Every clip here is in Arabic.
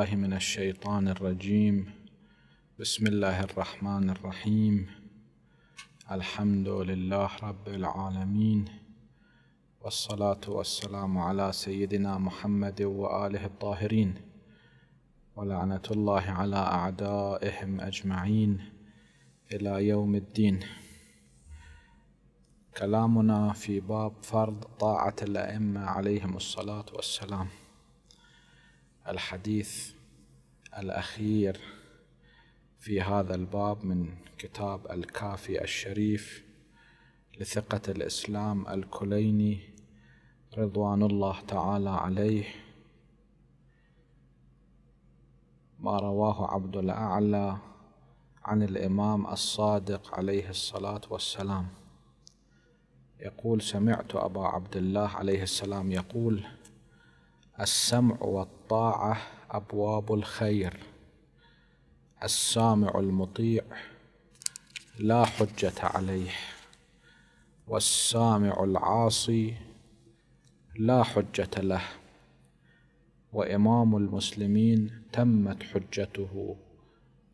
بالله من الشيطان الرجيم بسم الله الرحمن الرحيم الحمد لله رب العالمين والصلاة والسلام على سيدنا محمد وآله الطاهرين ولعنة الله على أعدائهم أجمعين إلى يوم الدين كلامنا في باب فرض طاعة الأئمة عليهم الصلاة والسلام الحديث الأخير في هذا الباب من كتاب الكافي الشريف لثقة الإسلام الكليني رضوان الله تعالى عليه ما رواه عبد الأعلى عن الإمام الصادق عليه الصلاة والسلام يقول سمعت أبا عبد الله عليه السلام يقول السمع والطاعة الطاعة أبواب الخير السامع المطيع لا حجة عليه والسامع العاصي لا حجة له وإمام المسلمين تمت حجته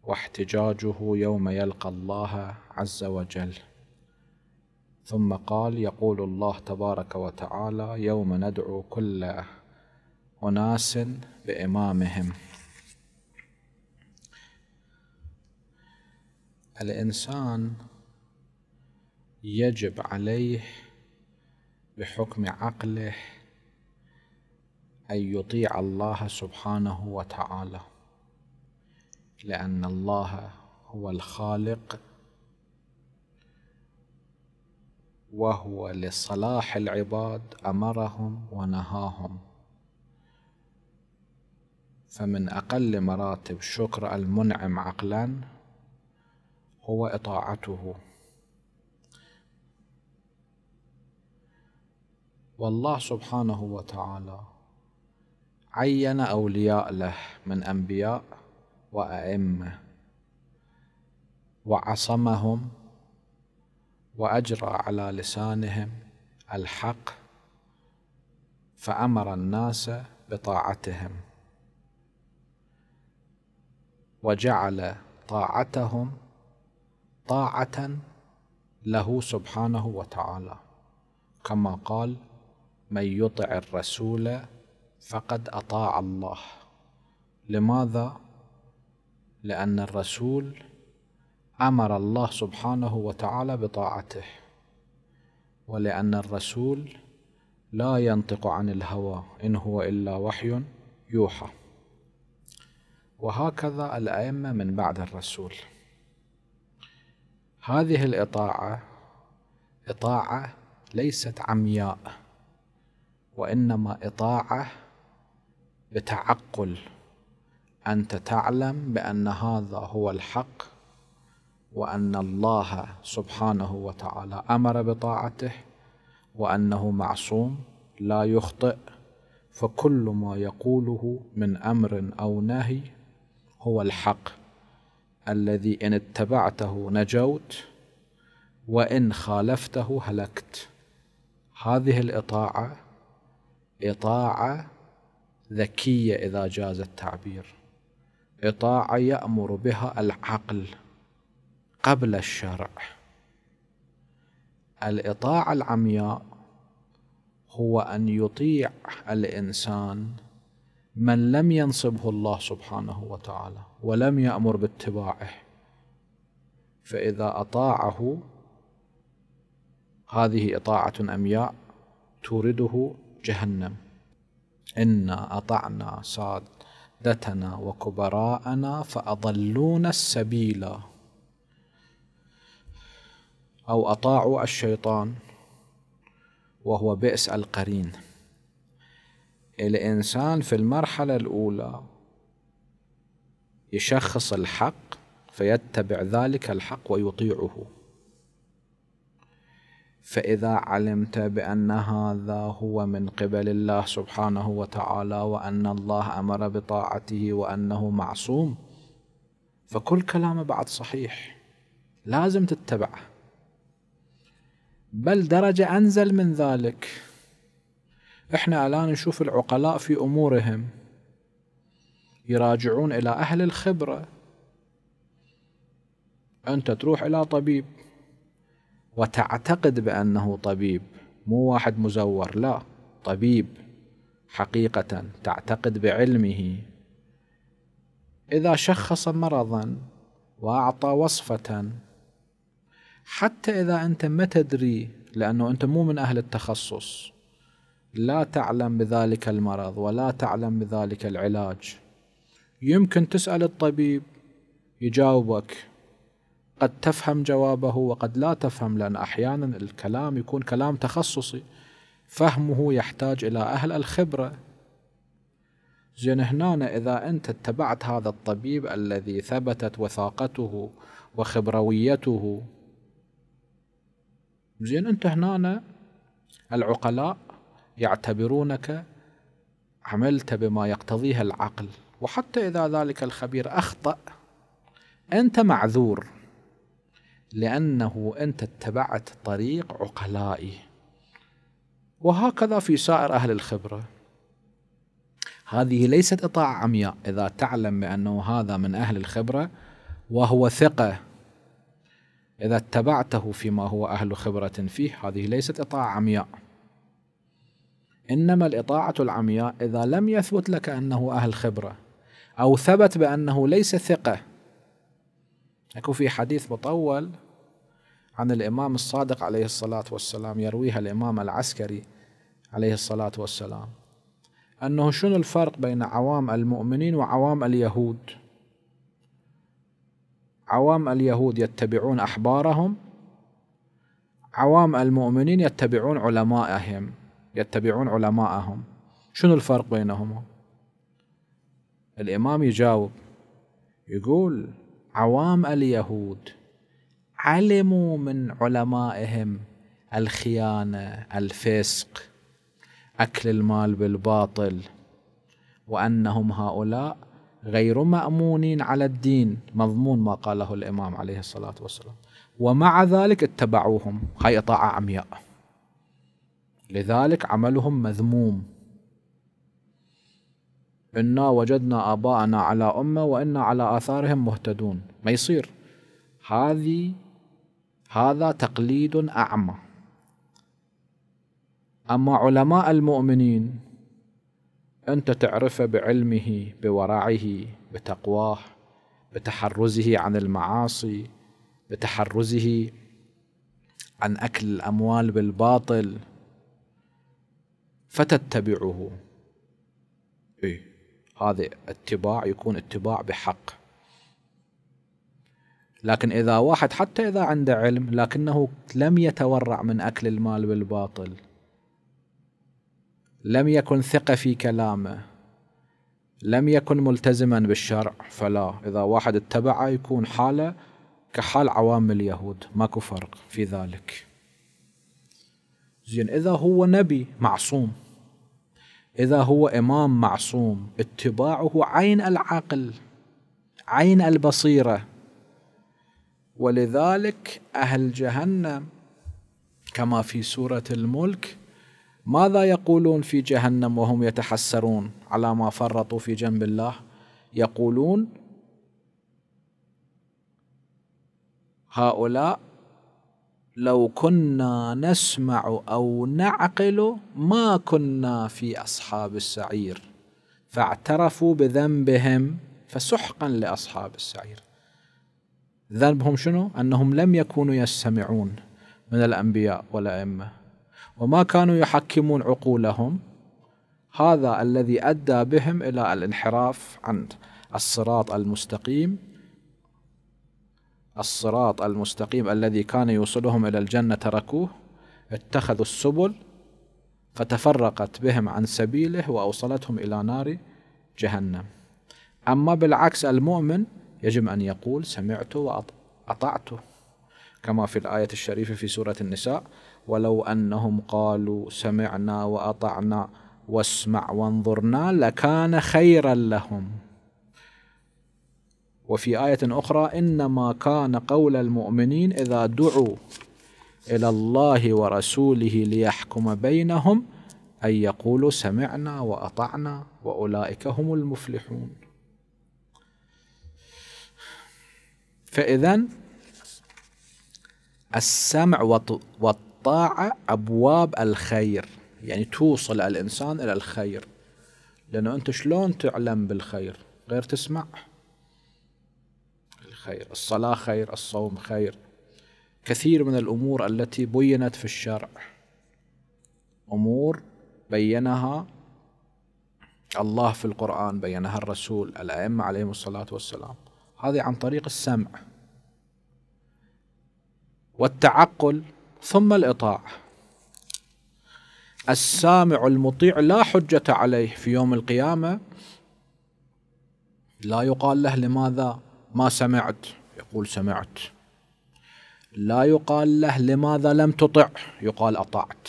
واحتجاجه يوم يلقى الله عز وجل ثم قال يقول الله تبارك وتعالى يوم ندعو كل أناس بإمامهم الإنسان يجب عليه بحكم عقله أن يطيع الله سبحانه وتعالى لأن الله هو الخالق وهو لصلاح العباد أمرهم ونهاهم فمن أقل مراتب شكر المنعم عقلا هو إطاعته والله سبحانه وتعالى عين أولياء له من أنبياء وأئمة وعصمهم وأجرى على لسانهم الحق فأمر الناس بطاعتهم وجعل طاعتهم طاعة له سبحانه وتعالى كما قال من يطع الرسول فقد أطاع الله لماذا؟ لأن الرسول أمر الله سبحانه وتعالى بطاعته ولأن الرسول لا ينطق عن الهوى إن هو إلا وحي يوحى وهكذا الأئمة من بعد الرسول هذه الإطاعة إطاعة ليست عمياء وإنما إطاعة بتعقل أنت تعلم بأن هذا هو الحق وأن الله سبحانه وتعالى أمر بطاعته وأنه معصوم لا يخطئ فكل ما يقوله من أمر أو نهي هو الحق الذي إن اتبعته نجوت وإن خالفته هلكت هذه الإطاعة إطاعة ذكية إذا جاز التعبير إطاعة يأمر بها العقل قبل الشرع الإطاعة العمياء هو أن يطيع الإنسان من لم ينصبه الله سبحانه وتعالى ولم يأمر باتباعه فإذا أطاعه هذه إطاعة أمياء تورده جهنم إنا أطعنا سادتنا وكبراءنا فأضلونا السبيل أو أطاعوا الشيطان وهو بئس القرين الإنسان في المرحلة الأولى يشخص الحق فيتبع ذلك الحق ويطيعه فإذا علمت بأن هذا هو من قبل الله سبحانه وتعالى وأن الله أمر بطاعته وأنه معصوم فكل كلامه بعد صحيح لازم تتبعه بل درجة أنزل من ذلك احنا الان نشوف العقلاء في امورهم يراجعون الى اهل الخبره انت تروح الى طبيب وتعتقد بانه طبيب مو واحد مزور لا طبيب حقيقه تعتقد بعلمه اذا شخص مرضا واعطى وصفه حتى اذا انت ما تدري لانه انت مو من اهل التخصص لا تعلم بذلك المرض ولا تعلم بذلك العلاج يمكن تسأل الطبيب يجاوبك قد تفهم جوابه وقد لا تفهم لأن أحيانا الكلام يكون كلام تخصصي فهمه يحتاج إلى أهل الخبرة زين هنا إذا أنت اتبعت هذا الطبيب الذي ثبتت وثاقته وخبرويته زين أنت هنا العقلاء يعتبرونك عملت بما يقتضيه العقل وحتى إذا ذلك الخبير أخطأ أنت معذور لأنه أنت اتبعت طريق عقلائي وهكذا في سائر أهل الخبرة هذه ليست إطاعة عمياء إذا تعلم بأنه هذا من أهل الخبرة وهو ثقة إذا اتبعته فيما هو أهل خبرة فيه هذه ليست إطاعة عمياء إنما الإطاعة العمياء إذا لم يثبت لك أنه أهل خبرة أو ثبت بأنه ليس ثقة أكو في حديث مطول عن الإمام الصادق عليه الصلاة والسلام يرويها الإمام العسكري عليه الصلاة والسلام أنه شنو الفرق بين عوام المؤمنين وعوام اليهود عوام اليهود يتبعون أحبارهم عوام المؤمنين يتبعون علمائهم يتبعون علماءهم شنو الفرق بينهما الإمام يجاوب يقول عوام اليهود علموا من علمائهم الخيانة الفسق أكل المال بالباطل وأنهم هؤلاء غير مأمونين على الدين مضمون ما قاله الإمام عليه الصلاة والسلام ومع ذلك اتبعوهم هاي طاعة عمياء لذلك عملهم مذموم إنا وجدنا آباءنا على أمة وإنا على آثارهم مهتدون ما يصير هذه هذا تقليد أعمى أما علماء المؤمنين أنت تعرفه بعلمه بورعه بتقواه بتحرزه عن المعاصي بتحرزه عن أكل الأموال بالباطل فتتبعه إيه؟ هذا اتباع يكون اتباع بحق لكن إذا واحد حتى إذا عنده علم لكنه لم يتورع من أكل المال بالباطل لم يكن ثقة في كلامه لم يكن ملتزما بالشرع فلا إذا واحد اتبعه يكون حاله كحال عوام اليهود ماكو فرق في ذلك زين إذا هو نبي معصوم إذا هو إمام معصوم اتباعه عين العقل عين البصيرة ولذلك أهل جهنم كما في سورة الملك ماذا يقولون في جهنم وهم يتحسرون على ما فرطوا في جنب الله يقولون هؤلاء لو كنا نسمع او نعقل ما كنا في اصحاب السعير فاعترفوا بذنبهم فسحقا لاصحاب السعير ذنبهم شنو انهم لم يكونوا يستمعون من الانبياء والائمه وما كانوا يحكمون عقولهم هذا الذي ادى بهم الى الانحراف عن الصراط المستقيم الصراط المستقيم الذي كان يوصلهم إلى الجنة تركوه اتخذوا السبل فتفرقت بهم عن سبيله وأوصلتهم إلى نار جهنم أما بالعكس المؤمن يجب أن يقول سمعت وأطعت كما في الآية الشريفة في سورة النساء ولو أنهم قالوا سمعنا وأطعنا واسمع وانظرنا لكان خيرا لهم وفي آية أخرى إنما كان قول المؤمنين إذا دعوا إلى الله ورسوله ليحكم بينهم أن يقولوا سمعنا وأطعنا وأولئك هم المفلحون فإذا السمع والطاعة أبواب الخير يعني توصل الإنسان إلى الخير لأنه أنت شلون تعلم بالخير غير تسمع خير الصلاة خير الصوم خير كثير من الأمور التي بينت في الشرع أمور بينها الله في القرآن بينها الرسول الأئمة عليهم الصلاة والسلام هذه عن طريق السمع والتعقل ثم الإطاعة السامع المطيع لا حجة عليه في يوم القيامة لا يقال له لماذا ما سمعت يقول سمعت لا يقال له لماذا لم تطع يقال أطعت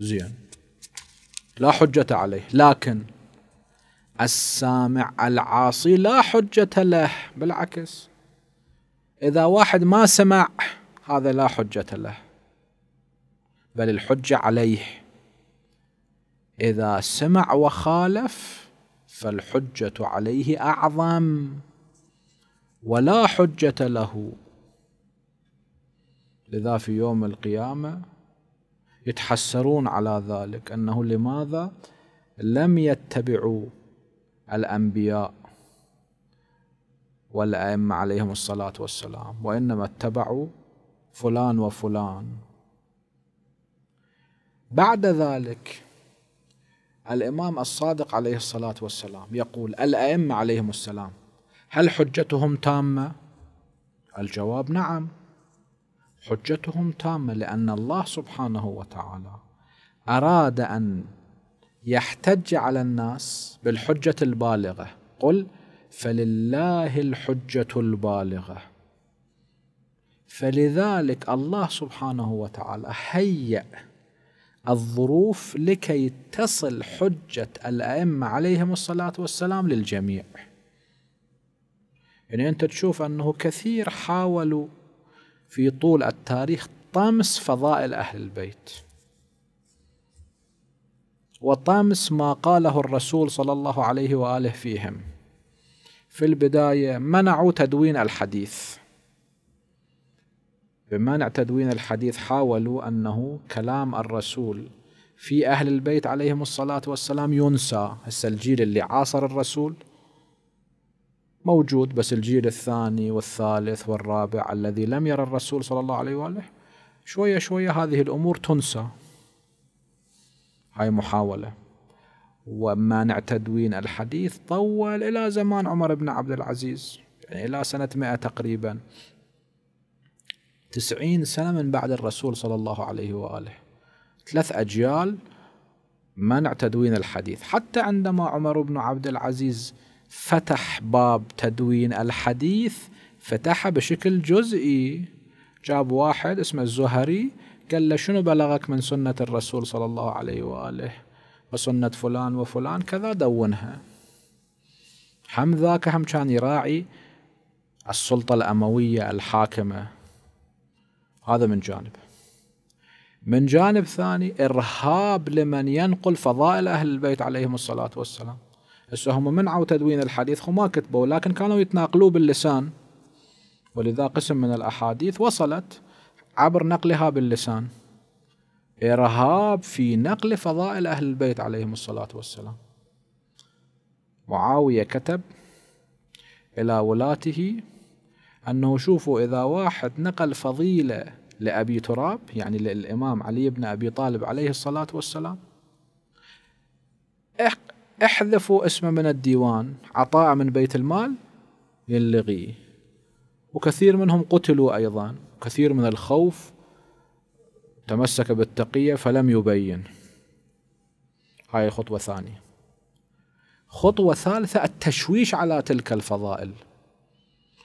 زين لا حجة عليه لكن السامع العاصي لا حجة له بالعكس إذا واحد ما سمع هذا لا حجة له بل الحجة عليه إذا سمع وخالف فالحجة عليه أعظم ولا حجة له لذا في يوم القيامة يتحسرون على ذلك أنه لماذا لم يتبعوا الأنبياء والأئمة عليهم الصلاة والسلام وإنما اتبعوا فلان وفلان بعد ذلك الإمام الصادق عليه الصلاة والسلام يقول الأئمة عليهم السلام هل حجتهم تامه الجواب نعم حجتهم تامه لان الله سبحانه وتعالى اراد ان يحتج على الناس بالحجه البالغه قل فلله الحجه البالغه فلذلك الله سبحانه وتعالى هيأ الظروف لكي تصل حجة الأئمة عليهم الصلاة والسلام للجميع يعني أنت تشوف أنه كثير حاولوا في طول التاريخ طمس فضائل أهل البيت وطمس ما قاله الرسول صلى الله عليه وآله فيهم في البداية منعوا تدوين الحديث بمنع تدوين الحديث حاولوا أنه كلام الرسول في أهل البيت عليهم الصلاة والسلام ينسى هسه الجيل اللي عاصر الرسول موجود بس الجيل الثاني والثالث والرابع الذي لم يرى الرسول صلى الله عليه واله شويه شويه هذه الامور تنسى هاي محاوله ومانع تدوين الحديث طول الى زمان عمر بن عبد العزيز يعني الى سنه 100 تقريبا 90 سنه من بعد الرسول صلى الله عليه واله ثلاث اجيال منع تدوين الحديث حتى عندما عمر بن عبد العزيز فتح باب تدوين الحديث فتحه بشكل جزئي جاب واحد اسمه الزهري قال له شنو بلغك من سنة الرسول صلى الله عليه وآله وسنة فلان وفلان كذا دونها هم ذاك هم كان يراعي السلطة الأموية الحاكمة هذا من جانب من جانب ثاني إرهاب لمن ينقل فضائل أهل البيت عليهم الصلاة والسلام هسه هم منعوا تدوين الحديث وما كتبوا لكن كانوا يتناقلوه باللسان ولذا قسم من الأحاديث وصلت عبر نقلها باللسان إرهاب في نقل فضائل أهل البيت عليهم الصلاة والسلام معاوية كتب إلى ولاته أنه شوفوا إذا واحد نقل فضيلة لأبي تراب يعني للإمام علي بن أبي طالب عليه الصلاة والسلام احذفوا اسمه من الديوان عطاء من بيت المال يلغيه وكثير منهم قتلوا أيضا كثير من الخوف تمسك بالتقية فلم يبين هاي خطوة ثانية خطوة ثالثة التشويش على تلك الفضائل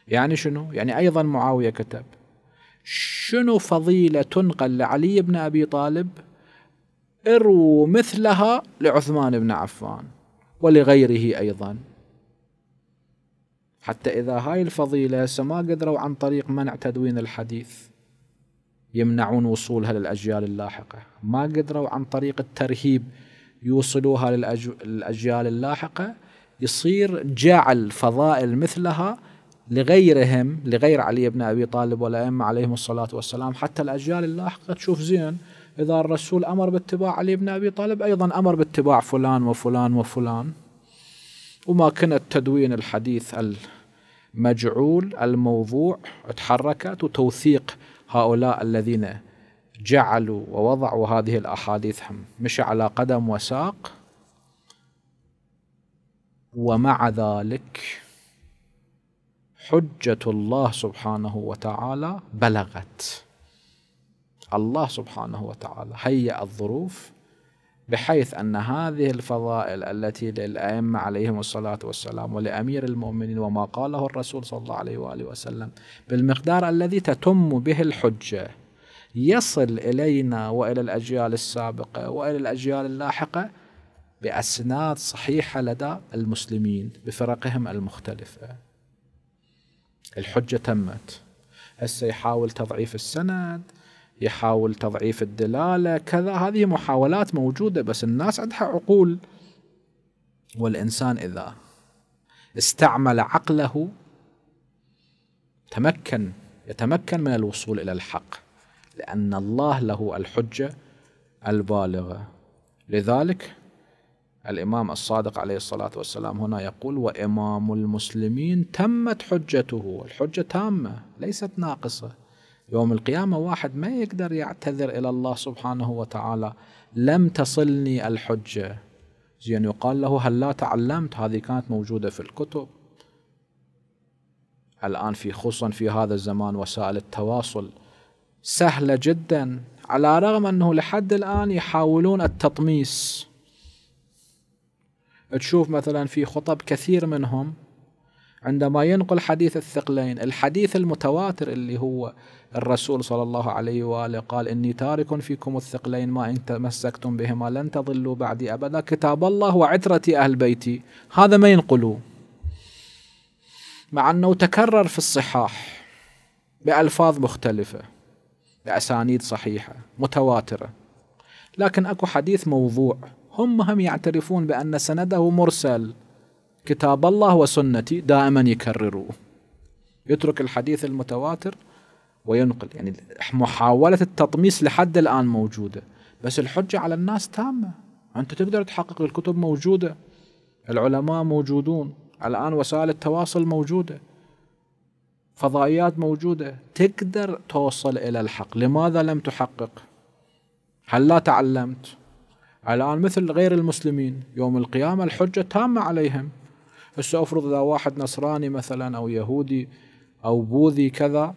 يعني شنو؟ يعني أيضا معاوية كتب شنو فضيلة تنقل لعلي بن أبي طالب اروا مثلها لعثمان بن عفان ولغيره أيضا حتى إذا هاي الفضيلة ما قدروا عن طريق منع تدوين الحديث يمنعون وصولها للأجيال اللاحقة ما قدروا عن طريق الترهيب يوصلوها للأجيال اللاحقة يصير جعل فضائل مثلها لغيرهم لغير علي بن أبي طالب والأئمة عليهم الصلاة والسلام حتى الأجيال اللاحقة تشوف زين إذا الرسول أمر باتباع علي بن أبي طالب أيضا أمر باتباع فلان وفلان وفلان وما كان التدوين الحديث المجعول الموضوع تحركت وتوثيق هؤلاء الذين جعلوا ووضعوا هذه الأحاديث هم مشى على قدم وساق ومع ذلك حجة الله سبحانه وتعالى بلغت الله سبحانه وتعالى هيأ الظروف بحيث أن هذه الفضائل التي للأئمة عليهم الصلاة والسلام ولأمير المؤمنين وما قاله الرسول صلى الله عليه وآله وسلم بالمقدار الذي تتم به الحجة يصل إلينا وإلى الأجيال السابقة وإلى الأجيال اللاحقة بأسناد صحيحة لدى المسلمين بفرقهم المختلفة الحجة تمت هسه يحاول تضعيف السند يحاول تضعيف الدلاله كذا هذه محاولات موجوده بس الناس عندها عقول والانسان اذا استعمل عقله تمكن يتمكن من الوصول الى الحق لان الله له الحجه البالغه لذلك الامام الصادق عليه الصلاه والسلام هنا يقول وامام المسلمين تمت حجته الحجة تامه ليست ناقصه يوم القيامة واحد ما يقدر يعتذر إلى الله سبحانه وتعالى لم تصلني الحجة زين يقال له هل لا تعلمت هذه كانت موجودة في الكتب الآن في خصوصا في هذا الزمان وسائل التواصل سهلة جدا على رغم أنه لحد الآن يحاولون التطميس تشوف مثلا في خطب كثير منهم عندما ينقل حديث الثقلين الحديث المتواتر اللي هو الرسول صلى الله عليه وآله قال إني تارك فيكم الثقلين ما إن تمسكتم بهما لن تضلوا بعدي أبدا كتاب الله وعترتي أهل بيتي هذا ما ينقلوه مع أنه تكرر في الصحاح بألفاظ مختلفة بأسانيد صحيحة متواترة لكن أكو حديث موضوع هم هم يعترفون بأن سنده مرسل كتاب الله وسنتي دائما يكرروه يترك الحديث المتواتر وينقل يعني محاولة التطميس لحد الآن موجودة بس الحجة على الناس تامة أنت تقدر تحقق الكتب موجودة العلماء موجودون الآن وسائل التواصل موجودة فضائيات موجودة تقدر توصل إلى الحق لماذا لم تحقق هل لا تعلمت الآن مثل غير المسلمين يوم القيامة الحجة تامة عليهم هسه افرض اذا واحد نصراني مثلا او يهودي او بوذي كذا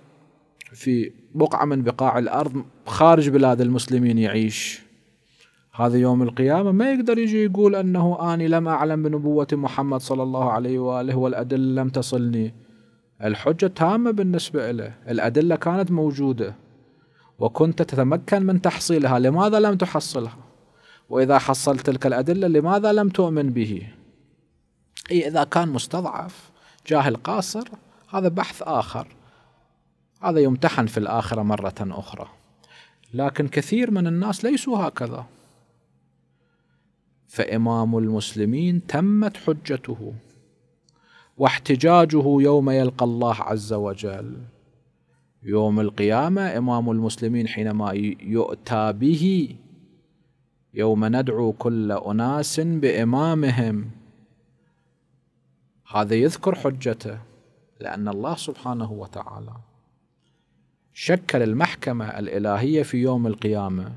في بقعه من بقاع الارض خارج بلاد المسلمين يعيش هذا يوم القيامه ما يقدر يجي يقول انه اني لم اعلم بنبوه محمد صلى الله عليه واله والادله لم تصلني الحجه تامه بالنسبه له الادله كانت موجوده وكنت تتمكن من تحصيلها لماذا لم تحصلها واذا حصلت تلك الادله لماذا لم تؤمن به اي اذا كان مستضعف جاهل قاصر هذا بحث اخر هذا يمتحن في الاخره مره اخرى لكن كثير من الناس ليسوا هكذا فامام المسلمين تمت حجته واحتجاجه يوم يلقى الله عز وجل يوم القيامه امام المسلمين حينما يؤتى به يوم ندعو كل اناس بامامهم هذا يذكر حجته لأن الله سبحانه وتعالى شكل المحكمة الإلهية في يوم القيامة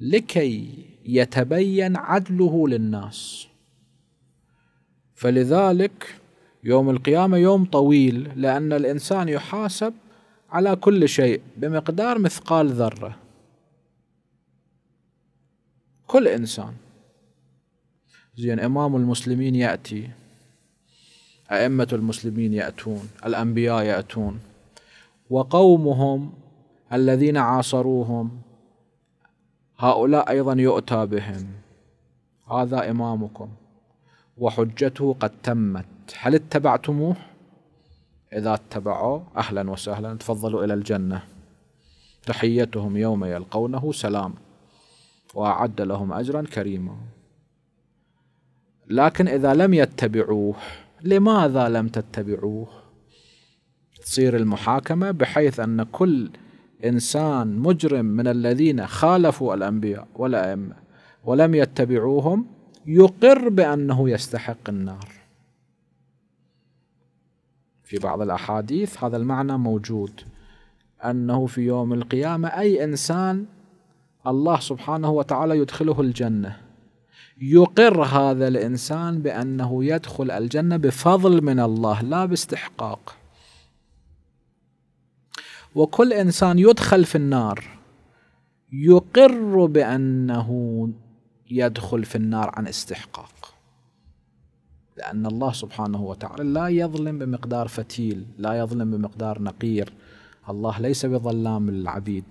لكي يتبين عدله للناس فلذلك يوم القيامة يوم طويل لأن الإنسان يحاسب على كل شيء بمقدار مثقال ذرة كل إنسان زين إمام المسلمين يأتي أئمة المسلمين يأتون الأنبياء يأتون وقومهم الذين عاصروهم هؤلاء أيضا يؤتى بهم هذا إمامكم وحجته قد تمت هل اتبعتموه إذا اتبعوا أهلا وسهلا تفضلوا إلى الجنة تحيتهم يوم يلقونه سلام وأعد لهم أجرا كريما لكن إذا لم يتبعوه لماذا لم تتبعوه تصير المحاكمة بحيث أن كل إنسان مجرم من الذين خالفوا الأنبياء والأئمة ولم يتبعوهم يقر بأنه يستحق النار في بعض الأحاديث هذا المعنى موجود أنه في يوم القيامة أي إنسان الله سبحانه وتعالى يدخله الجنة يقر هذا الانسان بانه يدخل الجنه بفضل من الله لا باستحقاق وكل انسان يدخل في النار يقر بانه يدخل في النار عن استحقاق لان الله سبحانه وتعالى لا يظلم بمقدار فتيل لا يظلم بمقدار نقير الله ليس بظلام للعبيد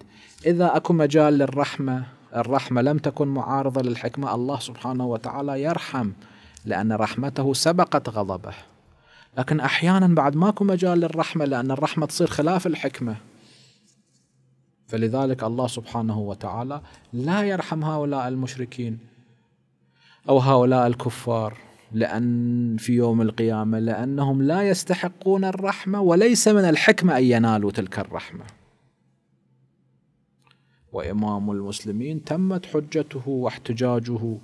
اذا اكو مجال للرحمه الرحمة لم تكن معارضة للحكمة الله سبحانه وتعالى يرحم لأن رحمته سبقت غضبه لكن أحيانا بعد ماكو مجال للرحمة لأن الرحمة تصير خلاف الحكمة فلذلك الله سبحانه وتعالى لا يرحم هؤلاء المشركين أو هؤلاء الكفار لأن في يوم القيامة لأنهم لا يستحقون الرحمة وليس من الحكمة أن ينالوا تلك الرحمة وإمام المسلمين تمت حجته واحتجاجه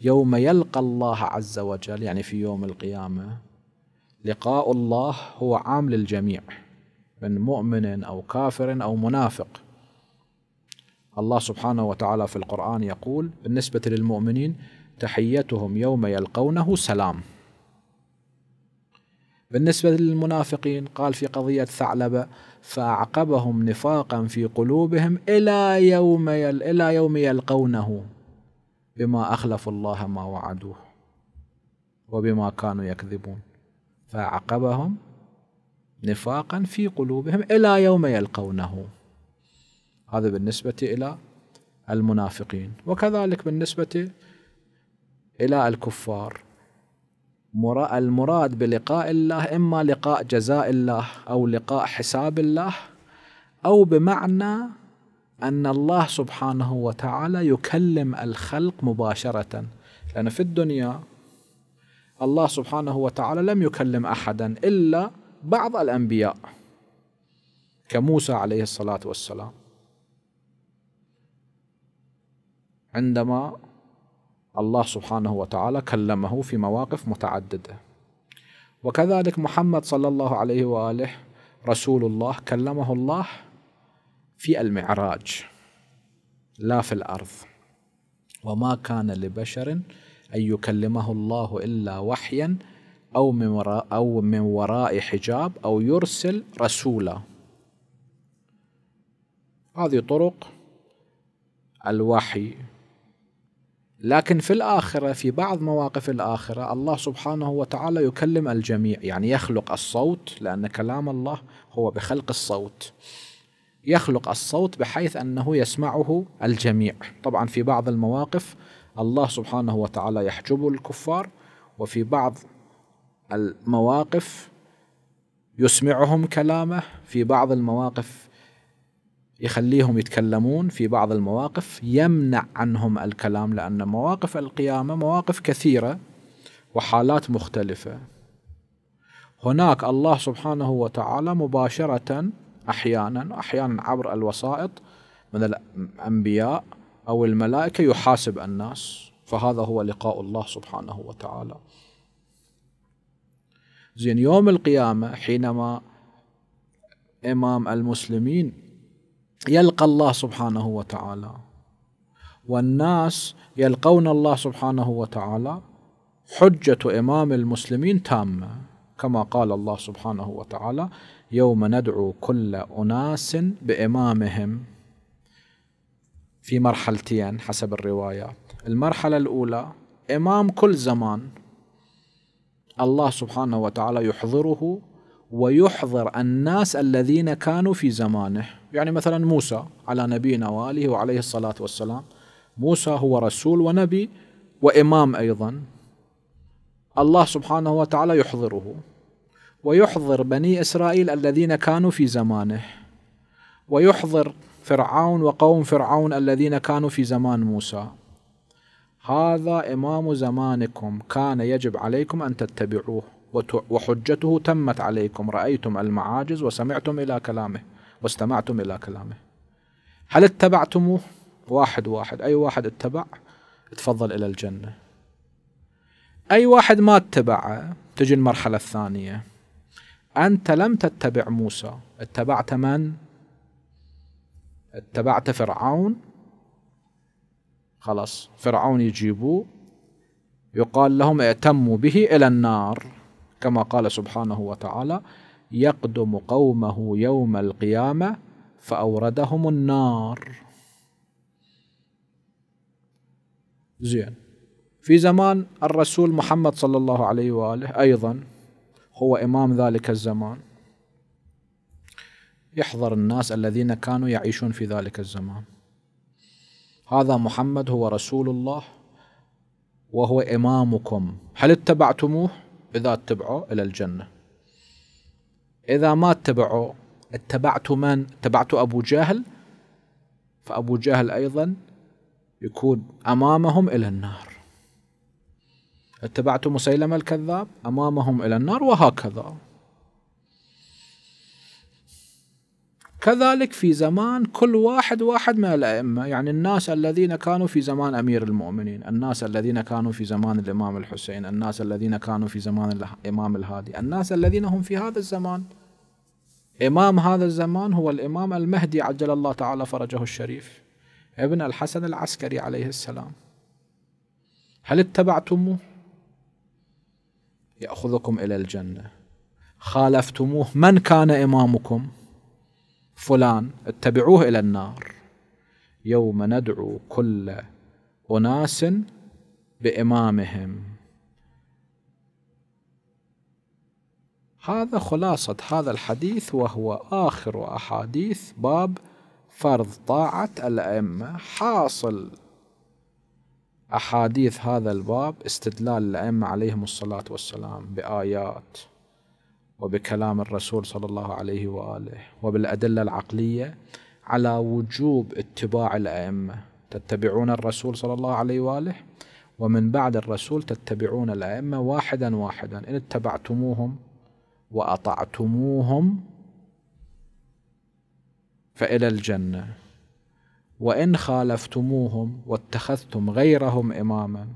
يوم يلقى الله عز وجل يعني في يوم القيامة لقاء الله هو عام للجميع من مؤمن أو كافر أو منافق الله سبحانه وتعالى في القرآن يقول بالنسبة للمؤمنين تحيتهم يوم يلقونه سلام بالنسبة للمنافقين قال في قضية ثعلبة فأعقبهم نفاقا في قلوبهم إلى يوم يل إلى يوم يلقونه بما أخلفوا الله ما وعدوه وبما كانوا يكذبون فأعقبهم نفاقا في قلوبهم إلى يوم يلقونه هذا بالنسبة إلى المنافقين وكذلك بالنسبة إلى الكفار المراد بلقاء الله إما لقاء جزاء الله أو لقاء حساب الله أو بمعنى أن الله سبحانه وتعالى يكلم الخلق مباشرة لأن في الدنيا الله سبحانه وتعالى لم يكلم أحدا إلا بعض الأنبياء كموسى عليه الصلاة والسلام عندما الله سبحانه وتعالى كلمه في مواقف متعددة وكذلك محمد صلى الله عليه وآله رسول الله كلمه الله في المعراج لا في الأرض وما كان لبشر أن يكلمه الله إلا وحيا أو من وراء, أو من وراء حجاب أو يرسل رسولا هذه طرق الوحي لكن في الآخرة في بعض مواقف الآخرة الله سبحانه وتعالى يكلم الجميع يعني يخلق الصوت لأن كلام الله هو بخلق الصوت يخلق الصوت بحيث أنه يسمعه الجميع طبعا في بعض المواقف الله سبحانه وتعالى يحجب الكفار وفي بعض المواقف يسمعهم كلامه في بعض المواقف يخليهم يتكلمون في بعض المواقف يمنع عنهم الكلام لأن مواقف القيامة مواقف كثيرة وحالات مختلفة هناك الله سبحانه وتعالى مباشرة أحيانا أحيانا عبر الوسائط من الأنبياء أو الملائكة يحاسب الناس فهذا هو لقاء الله سبحانه وتعالى زين يوم القيامة حينما إمام المسلمين يلقى الله سبحانه وتعالى والناس يلقون الله سبحانه وتعالى حجة إمام المسلمين تامة كما قال الله سبحانه وتعالى يوم ندعو كل أناس بإمامهم في مرحلتين حسب الروايات المرحلة الأولى إمام كل زمان الله سبحانه وتعالى يحضره ويحضر الناس الذين كانوا في زمانه يعني مثلا موسى على نبينا وآله وعليه الصلاة والسلام موسى هو رسول ونبي وإمام أيضا الله سبحانه وتعالى يحضره ويحضر بني إسرائيل الذين كانوا في زمانه ويحضر فرعون وقوم فرعون الذين كانوا في زمان موسى هذا إمام زمانكم كان يجب عليكم أن تتبعوه وحجته تمت عليكم رأيتم المعاجز وسمعتم إلى كلامه واستمعتم إلى كلامه هل اتبعتموه واحد واحد أي واحد اتبع تفضل إلى الجنة أي واحد ما اتبع تجي المرحلة الثانية أنت لم تتبع موسى اتبعت من؟ اتبعت فرعون خلاص فرعون يجيبوه يقال لهم ائتموا به إلى النار كما قال سبحانه وتعالى يقدم قومه يوم القيامة فأوردهم النار زين في زمان الرسول محمد صلى الله عليه وآله أيضا هو إمام ذلك الزمان يحضر الناس الذين كانوا يعيشون في ذلك الزمان هذا محمد هو رسول الله وهو إمامكم هل اتبعتموه إذا اتبعوا إلى الجنة إذا ما اتبعوا اتبعت من؟ اتبعت أبو جهل فأبو جهل أيضا يكون أمامهم إلى النار اتبعت مسيلمة الكذاب أمامهم إلى النار وهكذا كذلك في زمان كل واحد واحد من الأئمة يعني الناس الذين كانوا في زمان أمير المؤمنين الناس الذين كانوا في زمان الإمام الحسين الناس الذين كانوا في زمان الإمام الهادي الناس الذين هم في هذا الزمان إمام هذا الزمان هو الإمام المهدي عجل الله تعالى فرجه الشريف ابن الحسن العسكري عليه السلام هل اتبعتموه يأخذكم إلى الجنة خالفتموه من كان إمامكم فلان اتبعوه إلى النار يوم ندعو كل أناس بإمامهم هذا خلاصة هذا الحديث وهو آخر أحاديث باب فرض طاعة الأئمة حاصل أحاديث هذا الباب استدلال الأئمة عليهم الصلاة والسلام بآيات وبكلام الرسول صلى الله عليه واله وبالادله العقليه على وجوب اتباع الائمه تتبعون الرسول صلى الله عليه واله ومن بعد الرسول تتبعون الائمه واحدا واحدا ان اتبعتموهم واطعتموهم فالى الجنه وان خالفتموهم واتخذتم غيرهم اماما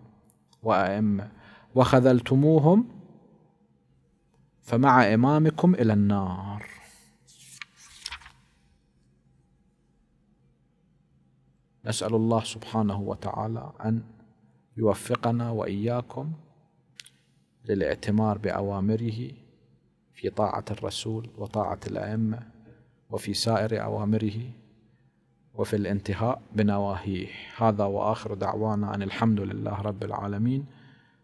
وائمه وخذلتموهم فمع إمامكم إلى النار نسأل الله سبحانه وتعالى أن يوفقنا وإياكم للاعتمار بأوامره في طاعة الرسول وطاعة الأئمة وفي سائر أوامره وفي الانتهاء بنواهيه هذا وآخر دعوانا أن الحمد لله رب العالمين